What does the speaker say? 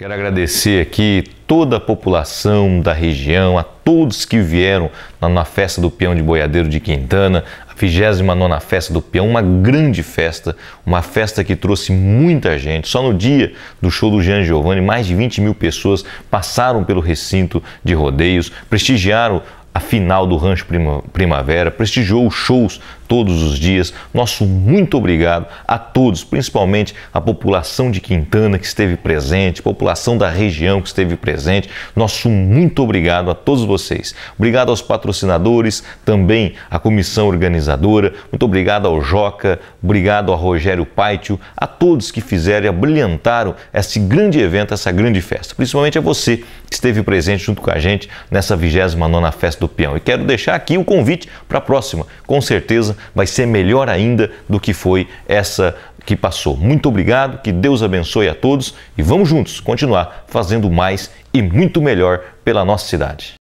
Quero agradecer aqui toda a população da região, a todos que vieram na festa do peão de boiadeiro de Quintana, a 29 Festa do Peão, uma grande festa, uma festa que trouxe muita gente. Só no dia do show do Jean Giovanni, mais de 20 mil pessoas passaram pelo recinto de rodeios, prestigiaram a final do Rancho Primavera, prestigiou os shows todos os dias. Nosso muito obrigado a todos, principalmente a população de Quintana que esteve presente, população da região que esteve presente. Nosso muito obrigado a todos vocês. Obrigado aos patrocinadores, também à comissão organizadora. Muito obrigado ao Joca, obrigado ao Rogério Paitio, a todos que fizeram e abrilhantaram esse grande evento, essa grande festa. Principalmente a você que esteve presente junto com a gente nessa 29ª festa do do peão. E quero deixar aqui o convite para a próxima. Com certeza vai ser melhor ainda do que foi essa que passou. Muito obrigado, que Deus abençoe a todos e vamos juntos continuar fazendo mais e muito melhor pela nossa cidade.